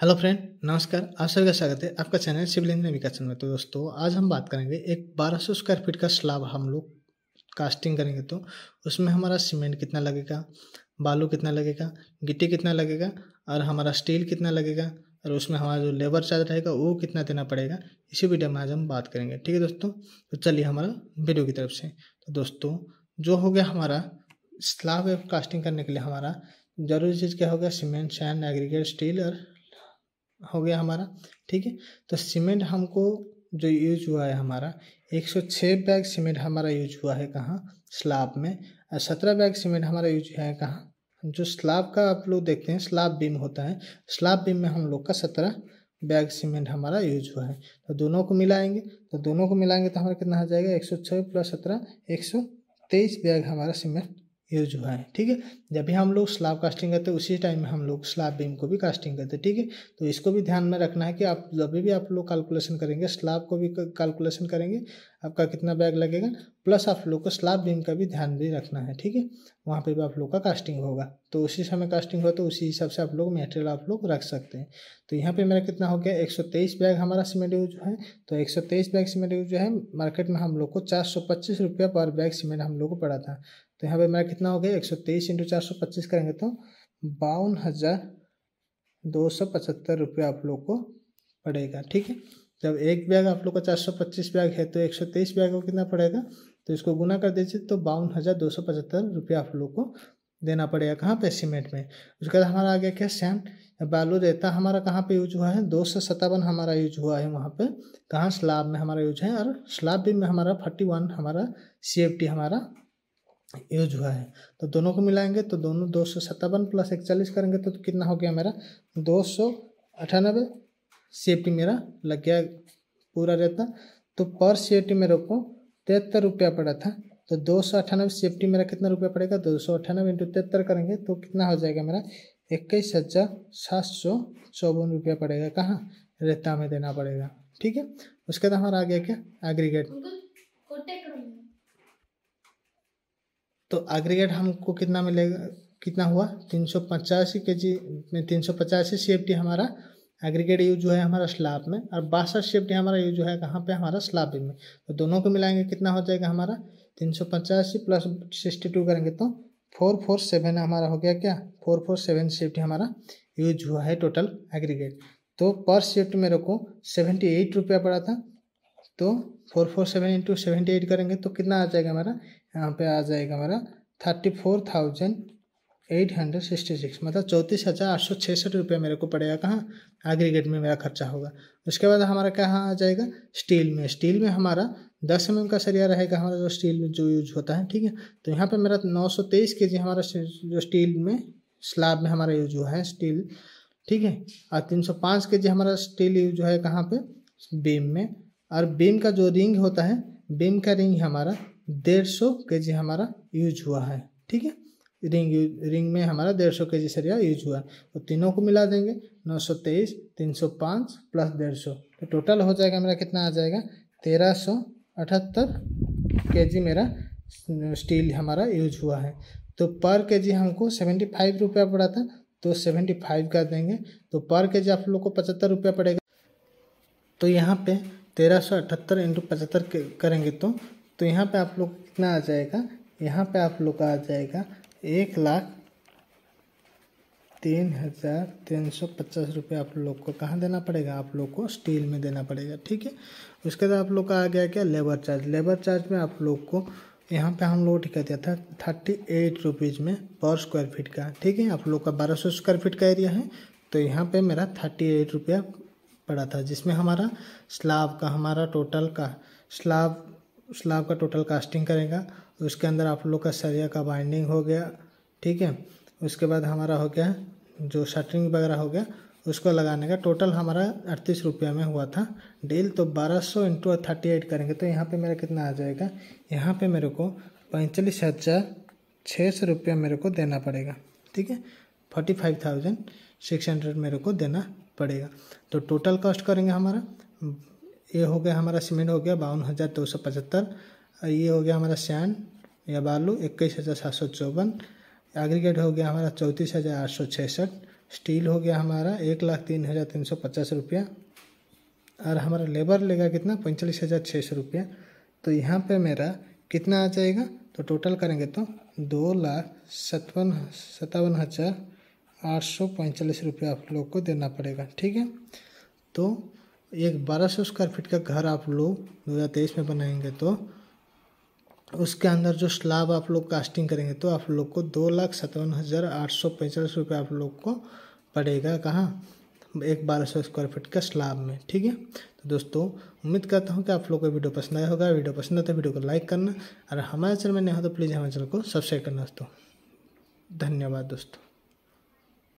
hello friend नमस्कार आप सभी का स्वागत है आपका चैनल सिविल इंजीनियर विकासन में तो दोस्तों आज हम बात करेंगे एक 1200 स्क्वायर फीट का स्लाब हम लोग कास्टिंग करेंगे तो उसमें हमारा सीमेंट कितना लगेगा बालू कितना लगेगा गिट्टी कितना लगेगा और हमारा स्टील कितना लगेगा और उसमें हमारा जो लेबर चार्ज रहेगा वो कितना देना पड़ेगा इसी वीडियो में आज हम बात करेंगे ठीक है दोस्तों तो चलिए हमारा वीडियो की तरफ से तो दोस्तों जो हो गया हमारा स्लाब कास्टिंग करने के लिए हमारा जरूरी चीज़ क्या होगा सीमेंट सैन एग्रीगेट स्टील और हो गया हमारा ठीक है तो सीमेंट हमको जो यूज हुआ है हमारा 106 बैग सीमेंट हमारा यूज हुआ है कहाँ स्लाब में और सत्रह बैग सीमेंट हमारा यूज हुआ है कहाँ जो स्लाब का आप लोग देखते हैं स्लाब बीम होता है स्लाब बीम में हम लोग का सत्रह बैग सीमेंट हमारा यूज हुआ है तो दोनों को मिलाएंगे तो दोनों को मिलाएंगे तो हमारा कितना आ जाएगा एक सौ छः प्लस सत्रह एक सौ तेईस बैग हमारा सीमेंट यूज हुआ है ठीक है जब भी हम लोग स्लाब कास्टिंग करते हैं उसी टाइम में हम लोग स्लाब बीम को भी कास्टिंग करते हैं ठीक है तो इसको भी ध्यान में रखना है कि आप जब भी आप लोग कैलकुलेशन करेंगे स्लाब को भी कैलकुलेशन करेंगे आपका कितना बैग लगेगा प्लस आप लोग को स्लाब बीम का भी ध्यान भी रखना है ठीक है वहाँ पर भी आप लोग का कास्टिंग होगा तो उसी समय कास्टिंग हो तो उसी हिसाब से आप लोग मेटेरियल आप लोग रख सकते हैं तो यहाँ पर मेरा कितना हो गया एक बैग हमारा सीमेंट यूज है तो एक बैग सीमेंट यूज है मार्केट में हम लोग को चार पर बैग सीमेंट हम लोग को पड़ा था तो यहाँ पे मेरा कितना हो गया एक सौ तेईस इंटू चार सौ पच्चीस करेंगे तो बावन हज़ार दो सौ पचहत्तर रुपये आप लोग को पड़ेगा ठीक है जब एक बैग आप लोग का चार सौ पच्चीस बैग है तो एक सौ तेईस बैग को कितना पड़ेगा तो इसको गुना कर दीजिए तो बावन हज़ार दो सौ पचहत्तर रुपया आप लोग को देना पड़ेगा कहाँ पे सीमेंट में उसके बाद हमारा आ गया क्या सैंड बालू रेता हमारा कहाँ पे यूज हुआ है दो सौ सत्तावन हमारा यूज हुआ है वहाँ पे कहाँ स्लाब में हमारा यूज है और स्लाब भी में हमारा फोर्टी वन हमारा सी हमारा यूज हुआ है तो दोनों को मिलाएंगे तो दोनों दो सौ सत्तावन प्लस इकचालीस करेंगे तो, तो कितना हो गया मेरा दो सौ अठानबे सी मेरा लग गया पूरा रहता तो पर सी मेरे को तिहत्तर रुपया पड़ा था तो दो सौ अठानवे सेफ्टी मेरा कितना रुपया पड़ेगा दो सौ अठानवे इंटू तिहत्तर करेंगे तो कितना हो जाएगा मेरा इक्कीस हज़ार सात सौ चौवन रुपया पड़ेगा कहाँ रेता में देना पड़ेगा ठीक है उसके बाद हमारा आ गया क्या एग्रीगेट तो एग्रीगेट हमको कितना मिलेगा कितना हुआ तीन सौ पचासी के जी में तीन सौ पचासी सी एफ टी हमारा एग्रीगेट यूज हुआ है हमारा स्लाब में और बासठ सी एफ टी हमारा यूज हुआ है कहाँ पे हमारा स्लाब में तो दोनों को मिलाएंगे कितना हो जाएगा हमारा तीन सौ पचासी प्लस सिक्सटी टू करेंगे तो फोर फोर सेवन हमारा हो गया क्या फोर फोर सेवन सेफ्टी हमारा यूज हुआ है टोटल एग्रीगेट तो पर शिफ्ट मेरे को सेवेंटी एट रुपया पड़ा था तो four four seven into seventy eight करेंगे तो कितना आ जाएगा हमारा यहाँ पे आ जाएगा हमारा thirty four thousand eight hundred sixty six मतलब चौंतीस हज़ार आठ सौ छसठ रुपये मेरे को पड़ेगा कहाँ एग्रीगेट में मेरा खर्चा होगा उसके बाद हमारा कहाँ आ जाएगा स्टील में स्टील में हमारा दस एम mm एम का सरिया रहेगा हमारा जो स्टील में जो यूज होता है ठीक है तो यहाँ पर मेरा नौ सौ तेईस के जी हमारा जो स्टील में स्लाब में हमारा यूज हुआ है स्टील ठीक है और तीन सौ पाँच के जी हमारा स्टील यूज है कहाँ पर बीम में और बीम का जो रिंग होता है बीम का रिंग हमारा डेढ़ सौ के जी हमारा यूज हुआ है ठीक है रिंग रिंग में हमारा डेढ़ सौ के जी सरिया यूज हुआ है तो तीनों को मिला देंगे नौ सौ तेईस तीन सौ पाँच प्लस डेढ़ सौ तो टोटल हो जाएगा मेरा कितना आ जाएगा तेरह सौ अठहत्तर के जी मेरा स्टील हमारा यूज हुआ है तो पर के जी हमको सेवेंटी फाइव रुपया पड़ा था तो सेवेंटी फाइव का देंगे तो पर के जी आप लोग को पचहत्तर रुपया पड़ेगा तो यहाँ पे तेरह सौ अठहत्तर इंटू पचहत्तर करेंगे तो तो यहाँ पे आप लोग कितना आ जाएगा यहाँ पे आप लोग का आ जाएगा एक लाख तीन हज़ार तीन सौ पचास रुपये आप लोग को कहाँ देना पड़ेगा आप लोग को स्टील में देना पड़ेगा ठीक है उसके बाद आप लोग का आ गया क्या लेबर चार्ज लेबर चार्ज में आप लोग को यहाँ पे हम लोग ठीक दिया था थर्टी एट रुपीज़ में पर स्क्वायर फीट का ठीक है आप लोग का बारह सौ स्क्वायर फीट का एरिया है तो यहाँ पे मेरा थर्टी एट रुपया पड़ा था जिसमें हमारा स्लाब का हमारा टोटल का स्लाब स्लाब का टोटल कास्टिंग करेगा उसके अंदर आप लोग का सरिया का बाइंडिंग हो गया ठीक है उसके बाद हमारा हो गया जो शटरिंग वगैरह हो गया उसको लगाने का टोटल हमारा अड़तीस रुपया में हुआ था डील तो बारह सौ इंटू थर्टी एट करेंगे तो यहाँ पे मेरा कितना आ जाएगा यहाँ पे मेरे को पैंतालीस हज़ार छः सौ रुपया मेरे को देना पड़ेगा ठीक है forty five thousand six hundred मेरे को देना पड़ेगा तो टोटल कॉस्ट करेंगे हमारा ये हो गया हमारा सीमेंट हो गया बावन हज़ार दो सौ पचहत्तर ये हो गया हमारा सैन या बालू इक्कीस हज़ार सात सौ चौवन एग्रीगेट हो गया हमारा चौंतीस हज़ार आठ सौ छसठ स्टील हो गया हमारा एक लाख तीन हज़ार तीन सौ पचास रुपया और हमारा लेबर लेगा कितना पैंतालीस हज़ार छः सौ रुपया तो यहाँ पर मेरा कितना आ जाएगा तो टोटल करेंगे तो दो लाख सतवन सतावन हज़ार आठ सौ पैंतालीस रुपये आप लोग को देना पड़ेगा ठीक है तो एक बारह सौ स्क्वायर फीट का घर आप लोग दो हज़ार तेईस में बनाएंगे तो उसके अंदर जो स्लाब आप लोग कास्टिंग करेंगे तो आप लोग को दो लाख सत्तावन हज़ार आठ सौ पैंतालीस रुपये आप लोग को पड़ेगा कहाँ एक बारह सौ स्क्वायर फीट का स्लाब में ठीक है तो दोस्तों उम्मीद करता हूँ कि आप लोग को वीडियो पसंद आया होगा वीडियो पसंद आता है तो वीडियो को लाइक करना और हमारे चैनल में नहीं हो तो प्लीज़ हमारे चैनल को सब्सक्राइब करना दोस्तों धन्यवाद दोस्तों